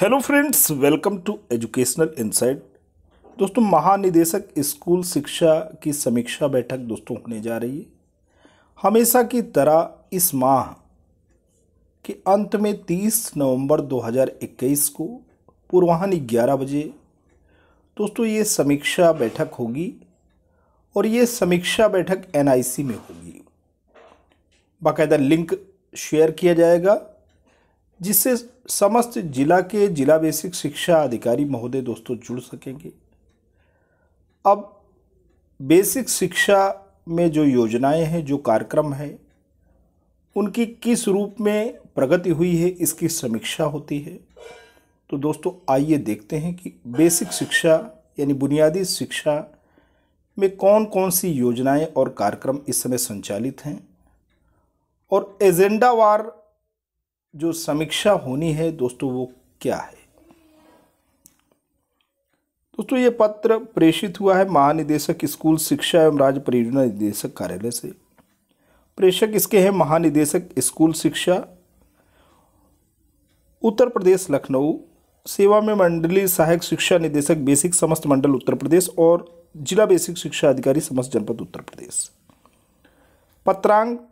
hello friends welcome to educational insight दोस्तों महानिदेशक school शिक्षा की समीक्षा बैठक दोस्तों होने जा रही है हमेशा की तरह इस माह के अंत में 30 नवंबर 2021 को पूर्वाहन ग्यारह बजे दोस्तों ये समीक्षा बैठक होगी और ये समीक्षा बैठक एनआईसी में होगी बाकायदा लिंक शेयर किया जाएगा जिससे समस्त जिला के जिला बेसिक शिक्षा अधिकारी महोदय दोस्तों जुड़ सकेंगे अब बेसिक शिक्षा में जो योजनाएं हैं जो कार्यक्रम है उनकी किस रूप में प्रगति हुई है इसकी समीक्षा होती है तो दोस्तों आइए देखते हैं कि बेसिक शिक्षा यानी बुनियादी शिक्षा में कौन कौन सी योजनाएं और कार्यक्रम इस समय संचालित हैं और एजेंडावार जो समीक्षा होनी है दोस्तों वो क्या है दोस्तों ये पत्र प्रेषित हुआ है महानिदेशक स्कूल शिक्षा एवं राज्य परियोजना निदेशक कार्यालय से प्रेषक इसके हैं महानिदेशक स्कूल शिक्षा उत्तर प्रदेश लखनऊ सेवा में मंडली सहायक शिक्षा निदेशक बेसिक समस्त मंडल उत्तर प्रदेश और जिला बेसिक शिक्षा अधिकारी समस्त जनपद उत्तर प्रदेश पत्रांक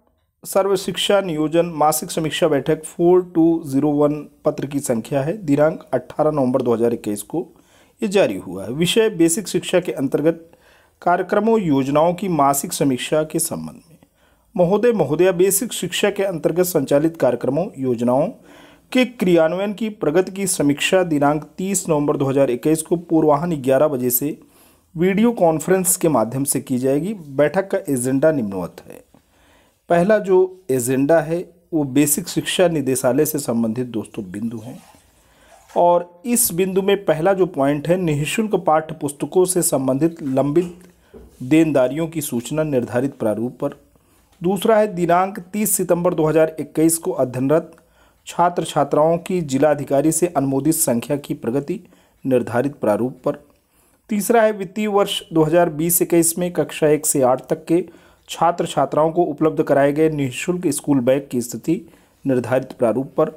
सर्व शिक्षा नियोजन मासिक समीक्षा बैठक फोर टू जीरो वन पत्र की संख्या है दिनांक 18 नवंबर 2021 को ये जारी हुआ है विषय बेसिक शिक्षा के अंतर्गत कार्यक्रमों योजनाओं की मासिक समीक्षा के संबंध में महोदय महोदया बेसिक शिक्षा के अंतर्गत संचालित कार्यक्रमों योजनाओं के क्रियान्वयन की प्रगति की समीक्षा दिनांक 30 नवंबर 2021 को पूर्वाहन ग्यारह बजे से वीडियो कॉन्फ्रेंस के माध्यम से की जाएगी बैठक का एजेंडा निम्नवत है पहला जो एजेंडा है वो बेसिक शिक्षा निदेशालय से संबंधित दोस्तों बिंदु हैं और इस बिंदु में पहला जो पॉइंट है निःशुल्क पाठ्य पुस्तकों से संबंधित लंबित देनदारियों की सूचना निर्धारित प्रारूप पर दूसरा है दिनांक 30 सितंबर 2021 को अध्ययनरत छात्र छात्राओं की जिलाधिकारी से अनुमोदित संख्या की प्रगति निर्धारित प्रारूप पर तीसरा है वित्तीय वर्ष दो हज़ार में कक्षा एक से आठ तक के छात्र छात्राओं को उपलब्ध कराए गए निःशुल्क स्कूल बैग की स्थिति निर्धारित प्रारूप पर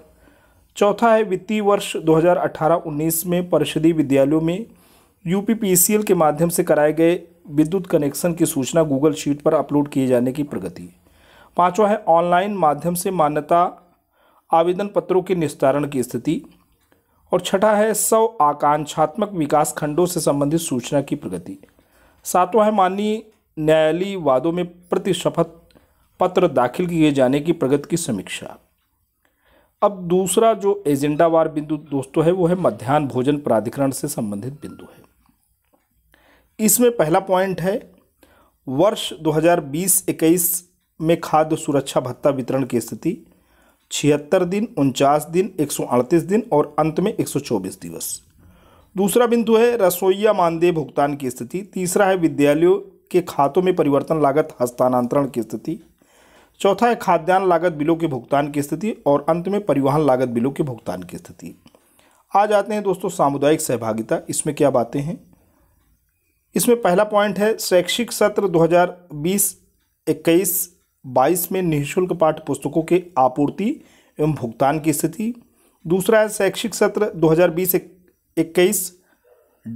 चौथा है वित्तीय वर्ष 2018-19 में परिषदीय विद्यालयों में यूपीपीसीएल के माध्यम से कराए गए विद्युत कनेक्शन की सूचना गूगल शीट पर अपलोड किए जाने की प्रगति पाँचवा है ऑनलाइन माध्यम से मान्यता आवेदन पत्रों के निस्तारण की स्थिति और छठा है सौ आकांक्षात्मक विकास खंडों से संबंधित सूचना की प्रगति सातवां है माननीय न्यायालयी वादों में प्रति शपथ पत्र दाखिल किए जाने की प्रगति की समीक्षा अब दूसरा जो एजेंडावार बिंदु दोस्तों है वो है मध्यान्ह भोजन प्राधिकरण से संबंधित बिंदु है इसमें पहला पॉइंट है वर्ष 2020-21 में खाद्य सुरक्षा भत्ता वितरण की स्थिति छिहत्तर दिन उनचास दिन एक दिन और अंत में 124 दिवस दूसरा बिंदु है रसोईया मानदेय भुगतान की स्थिति तीसरा है विद्यालयों के खातों में परिवर्तन लागत हस्तांतरण की स्थिति चौथा है खाद्यान्न लागत बिलों के भुगतान की स्थिति और अंत में परिवहन लागत बिलों के भुगतान की स्थिति आ जाते हैं दोस्तों सामुदायिक सहभागिता इसमें क्या बातें हैं इसमें पहला पॉइंट है शैक्षिक सत्र 2020-21 22 में निःशुल्क पाठ्य पुस्तकों के आपूर्ति एवं भुगतान की स्थिति दूसरा है शैक्षिक सत्र 2020-21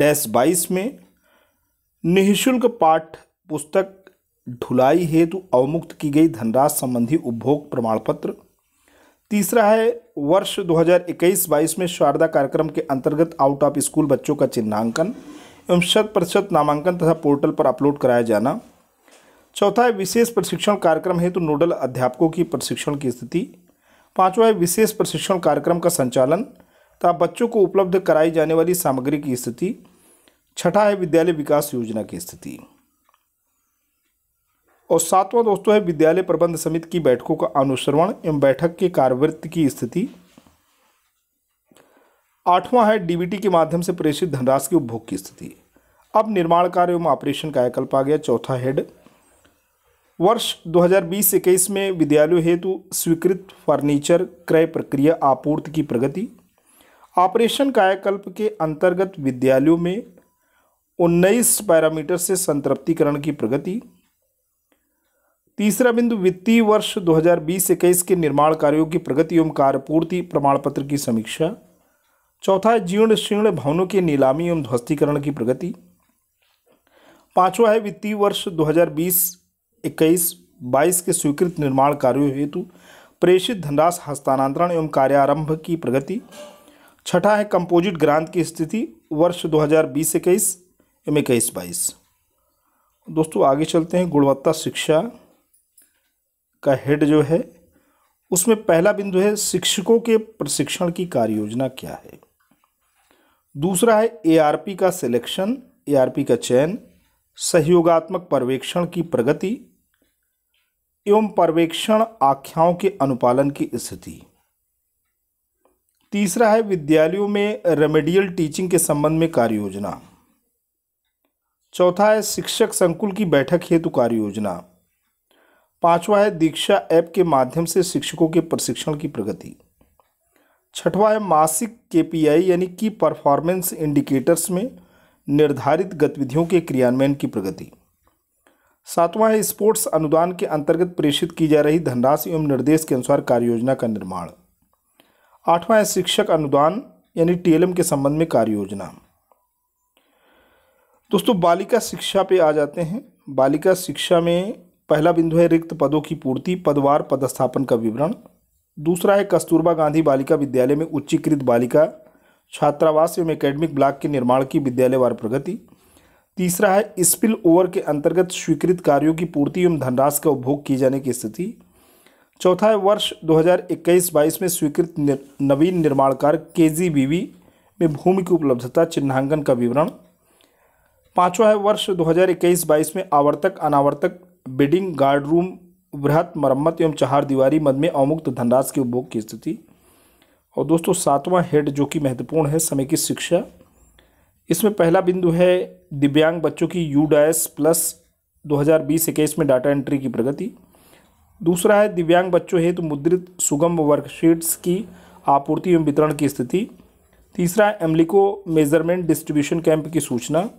डैश में निःशुल्क पाठ पुस्तक ढुलाई हेतु अवमुक्त की गई धनराशि संबंधी उपभोग प्रमाण पत्र तीसरा है वर्ष 2021-22 में शारदा कार्यक्रम के अंतर्गत आउट ऑफ स्कूल बच्चों का चिन्हांकन एवं शत प्रतिशत नामांकन तथा पोर्टल पर अपलोड कराया जाना चौथा है विशेष प्रशिक्षण कार्यक्रम हेतु नोडल अध्यापकों की प्रशिक्षण की स्थिति पांचवा है विशेष प्रशिक्षण कार्यक्रम का संचालन तथा बच्चों को उपलब्ध कराई जाने वाली सामग्री की स्थिति छठा है विद्यालय विकास योजना की स्थिति और सातवां दोस्तों है विद्यालय प्रबंध समिति की बैठकों का अनुश्रवण एवं बैठक के कार्यवृत्त की स्थिति आठवां है डीबीटी के माध्यम से प्रेषित धनराशि के उपभोग की स्थिति अब निर्माण कार्य एवं ऑपरेशन कायाकल्प आ गया चौथा हेड वर्ष 2020 बीस इक्कीस में विद्यालय हेतु स्वीकृत फर्नीचर क्रय प्रक्रिया आपूर्ति की प्रगति ऑपरेशन कायाकल्प के अंतर्गत विद्यालयों में उन्नीस पैरामीटर से संतृप्तिकरण की प्रगति तीसरा बिंदु वित्तीय वर्ष 2020-21 के निर्माण कार्यों की प्रगति एवं कार्यपूर्ति प्रमाण पत्र की समीक्षा चौथा है जीर्ण शीर्ण भवनों के नीलामी एवं ध्वस्तीकरण की प्रगति पांचवा है वित्तीय वर्ष 2020-21 22 के स्वीकृत निर्माण कार्यों हेतु प्रेषित धनराशि हस्तांतरण एवं कार्यारंभ की प्रगति छठा है कंपोजिट ग्रांत की स्थिति वर्ष दो हज़ार एम इक्कीस बाईस दोस्तों आगे चलते हैं गुणवत्ता शिक्षा का हेड जो है उसमें पहला बिंदु है शिक्षकों के प्रशिक्षण की कार्य योजना क्या है दूसरा है एआरपी का सिलेक्शन एआरपी का चयन सहयोगात्मक पर्यवेक्षण की प्रगति एवं पर्यवेक्षण आख्याओं के अनुपालन की स्थिति तीसरा है विद्यालयों में रेमेडियल टीचिंग के संबंध में कार्य योजना चौथा है शिक्षक संकुल की बैठक हेतु कार्य योजना पांचवा है दीक्षा ऐप के माध्यम से शिक्षकों के प्रशिक्षण की प्रगति छठवा है मासिक केपीआई यानी की परफॉर्मेंस इंडिकेटर्स में निर्धारित गतिविधियों के क्रियान्वयन की प्रगति सातवां है स्पोर्ट्स अनुदान के अंतर्गत प्रेषित की जा रही धनराशि एवं निर्देश के अनुसार कार्ययोजना का निर्माण आठवां है शिक्षक अनुदान यानी टीएलएम के संबंध में कार्ययोजना दोस्तों बालिका शिक्षा पे आ जाते हैं बालिका शिक्षा में पहला बिंदु है रिक्त पदों की पूर्ति पदवार पदस्थापन का विवरण दूसरा है कस्तूरबा गांधी बालिका विद्यालय में उच्चीकृत बालिका छात्रावास एवं एकेडमिक ब्लॉक के निर्माण की विद्यालयवार प्रगति तीसरा है स्पिल ओवर के अंतर्गत स्वीकृत कार्यों की पूर्ति एवं धनराशि का उपभोग किए जाने की स्थिति चौथा है वर्ष 2021-22 में स्वीकृत नवीन निर्माण कार्य के में भूमि की उपलब्धता चिन्हांकन का विवरण पांचवा है वर्ष 2021-22 में आवर्तक अनावर्तक बिडिंग गार्ड रूम वृहत मरम्मत एवं चार दीवारी मद में अमुक्त धनराशि के उपभोग की स्थिति और दोस्तों सातवां हेड जो कि महत्वपूर्ण है समय की शिक्षा इसमें पहला बिंदु है दिव्यांग बच्चों की यू डैस प्लस 2020-21 में डाटा एंट्री की प्रगति दूसरा है दिव्यांग बच्चों हेतु तो मुद्रित सुगम वर्कशीट्स की आपूर्ति एवं वितरण की स्थिति तीसरा एम्लिको मेजरमेंट डिस्ट्रीब्यूशन कैंप की सूचना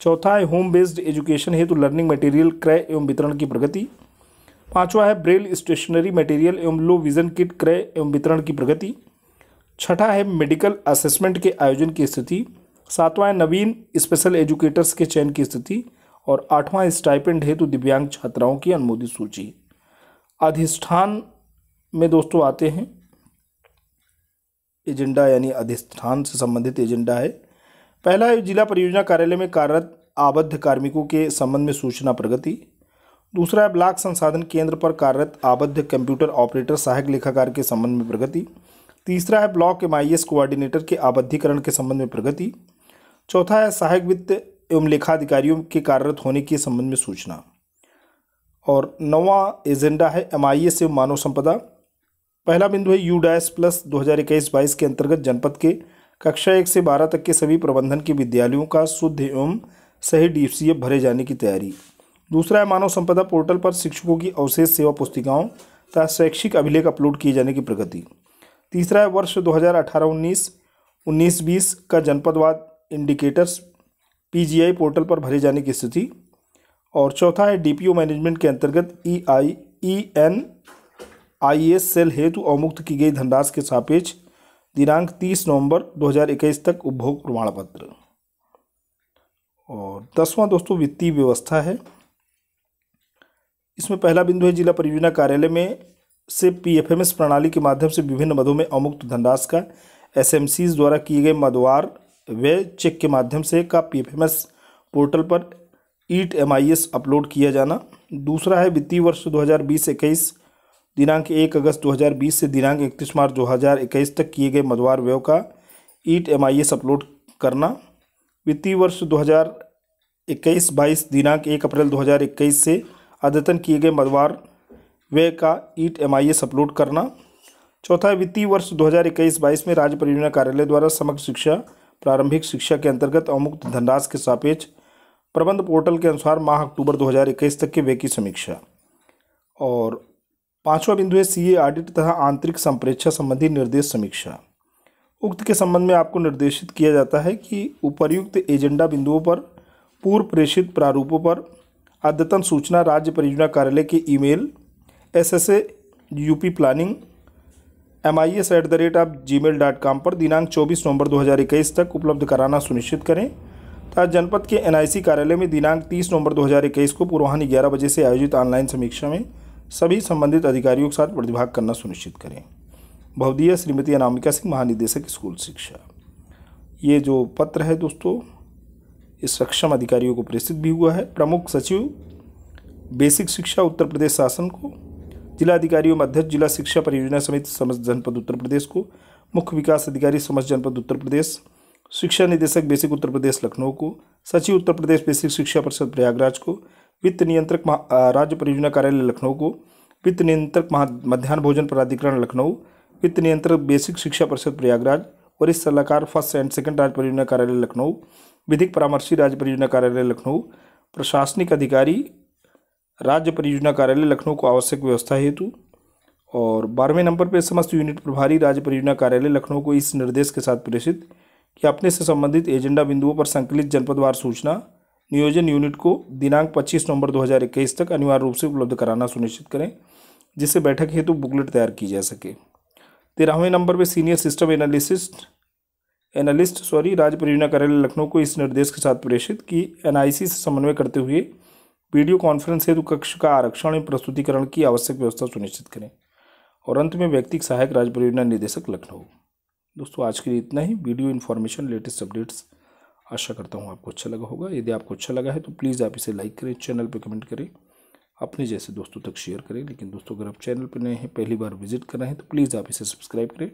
चौथा है होम बेस्ड एजुकेशन हेतु तो लर्निंग मटेरियल क्रय एवं वितरण की प्रगति पांचवा है ब्रेल स्टेशनरी मटेरियल एवं लो विजन किट क्रय एवं वितरण की प्रगति छठा है मेडिकल असेसमेंट के आयोजन की स्थिति सातवां है नवीन स्पेशल एजुकेटर्स के चयन की स्थिति और आठवां स्टाइपेंड हेतु तो दिव्यांग छात्राओं की अनुमोदित सूची अधिष्ठान में दोस्तों आते हैं एजेंडा यानी अधिष्ठान से संबंधित एजेंडा है पहला है जिला परियोजना कार्यालय में कार्यरत आबद्ध कार्मिकों के संबंध में सूचना प्रगति दूसरा है ब्लॉक संसाधन केंद्र पर कार्यरत आबद्ध कंप्यूटर ऑपरेटर सहायक लेखाकार के संबंध में प्रगति तीसरा है ब्लॉक एम आई कोऑर्डिनेटर के आबद्धीकरण के संबंध में प्रगति चौथा है सहायक वित्त एवं लेखाधिकारियों के कार्यरत होने के संबंध में सूचना और नवा एजेंडा है एम आई एवं मानव संपदा पहला बिंदु है यू डैश प्लस दो हज़ार इक्कीस बाईस के अंतर्गत जनपद के कक्षा एक से बारह तक के सभी प्रबंधन के विद्यालयों का शुद्ध एवं सही डी भरे जाने की तैयारी दूसरा है मानव संपदा पोर्टल पर शिक्षकों की अवशेष सेवा पुस्तिकाओं तथा शैक्षिक अभिलेख अपलोड किए जाने की प्रगति तीसरा है वर्ष 2018-19, 19-20 का जनपदवाद इंडिकेटर्स पीजीआई पोर्टल पर भरे जाने की स्थिति और चौथा है डीपीओ मैनेजमेंट के अंतर्गत E I E N I S cell हेतु अवमुक्त की गई धनराश के सापेक्ष दिनांक 30 नवंबर 2021 तक उपभोग प्रमाण पत्र और दसवां दोस्तों वित्तीय व्यवस्था है इसमें पहला बिंदु है जिला परियोजना कार्यालय में से पीएफएमएस प्रणाली के माध्यम से विभिन्न मदों में अमुक्त धनराशि का एसएमसीज द्वारा किए गए मदवार व चेक के माध्यम से का पीएफएमएस पोर्टल पर ईट एमआईएस अपलोड किया जाना दूसरा है वित्तीय वर्ष बीस इक्कीस दिनांक एक अगस्त 2020 से दिनांक इकतीस मार्च 2021 तक किए गए मधवार व्यव का ईट एम अपलोड करना वित्तीय वर्ष 2021-22 दिनांक एक अप्रैल 2021 से अद्यतन किए गए मधवार व्यय का ईट एम अपलोड करना चौथा वित्तीय वर्ष 2021-22 में राज्य परियोजना कार्यालय द्वारा समग्र शिक्षा प्रारंभिक शिक्षा के अंतर्गत अमुक्त धनराशि के सापेक्ष प्रबंध पोर्टल के अनुसार माह अक्टूबर 2021 तक के व्यय की समीक्षा और पांचवा बिंदु है सीए ऑडिट तथा आंतरिक संप्रेक्षा संबंधी निर्देश समीक्षा उक्त के संबंध में आपको निर्देशित किया जाता है कि उपर्युक्त एजेंडा बिंदुओं पर पूर्व प्रेषित प्रारूपों पर अद्यतन सूचना राज्य परियोजना कार्यालय के email S S A UP planning M I S at the rate of Gmail dot com पर दिनांक चौबीस नवंबर दो हज़ार इक्कीस तक उपलब्ध कराना सुनिश्चित करें तथा जनपद के एन आई सी कार्यालय में दिनांक तीस नवंबर दो हज़ार इक्कीस को पूर्वाहन ग्यारह बजे से आयोजित ऑनलाइन समीक्षा में सभी संबंधित अधिकारियों के साथ प्रतिभाग करना सुनिश्चित करें भवदीय श्रीमती अनामिका सिंह महानिदेशक स्कूल शिक्षा ये जो पत्र है दोस्तों इस सक्षम अधिकारियों को प्रेषित भी हुआ है प्रमुख सचिव बेसिक शिक्षा उत्तर प्रदेश शासन को जिला अधिकारियों में अध्यक्ष जिला शिक्षा परियोजना समिति समस्त जनपद उत्तर प्रदेश को मुख्य विकास अधिकारी समस्त जनपद उत्तर प्रदेश शिक्षा निदेशक बेसिक उत्तर प्रदेश लखनऊ को सचिव उत्तर प्रदेश बेसिक शिक्षा परिषद प्रयागराज को वित्त नियंत्रक राज्य परियोजना कार्यालय लखनऊ को वित्त नियंत्रक मध्यान्ह भोजन प्राधिकरण लखनऊ वित्त नियंत्रक बेसिक शिक्षा परिषद प्रयागराज और इस सलाहकार फर्स्ट एंड सेकंड राज्य परियोजना कार्यालय लखनऊ विधिक परामर्शी राज्य परियोजना कार्यालय लखनऊ प्रशासनिक अधिकारी राज्य परियोजना कार्यालय लखनऊ को आवश्यक व्यवस्था हेतु और बारहवें नंबर पर समस्त यूनिट प्रभारी राज्य परियोजना कार्यालय लखनऊ को इस निर्देश के साथ प्रेषित कि अपने से संबंधित एजेंडा बिंदुओं पर संकलित जनपदवार सूचना नियोजन यूनिट को दिनांक 25 नवंबर 2021 तक अनिवार्य रूप से उपलब्ध कराना सुनिश्चित करें जिससे बैठक हेतु तो बुकलेट तैयार की जा सके तेरहवें नंबर पर senior system analysist analyst sorry राज्य परियोजना कार्यालय लखनऊ को इस निर्देश के साथ प्रेषित कि एनआईसी से समन्वय करते हुए वीडियो कॉन्फ्रेंस हेतु कक्ष का आरक्षण एवं प्रस्तुतिकरण की आवश्यक व्यवस्था सुनिश्चित करें और अंत में व्यक्तिक सहायक राज्य परियोजना निदेशक लखनऊ दोस्तों आज के लिए इतना ही वीडियो इन्फॉर्मेशन लेटेस्ट अपडेट्स आशा करता हूँ आपको अच्छा लगा होगा यदि आपको अच्छा लगा है तो प्लीज़ आप इसे लाइक करें चैनल पर कमेंट करें अपने जैसे दोस्तों तक शेयर करें लेकिन दोस्तों अगर आप चैनल पर नए हैं पहली बार विजिट कर रहे हैं तो प्लीज़ आप इसे सब्सक्राइब करें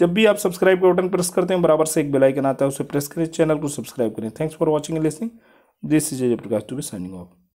जब भी आप सब्सक्राइब का बटन प्रेस करते हैं बराबर से एक बेल आइकन आता है उसे प्रेस करें चैनल को सब्सक्राइब करें thanks for watching and listening this is Ajay Prakash to be signing of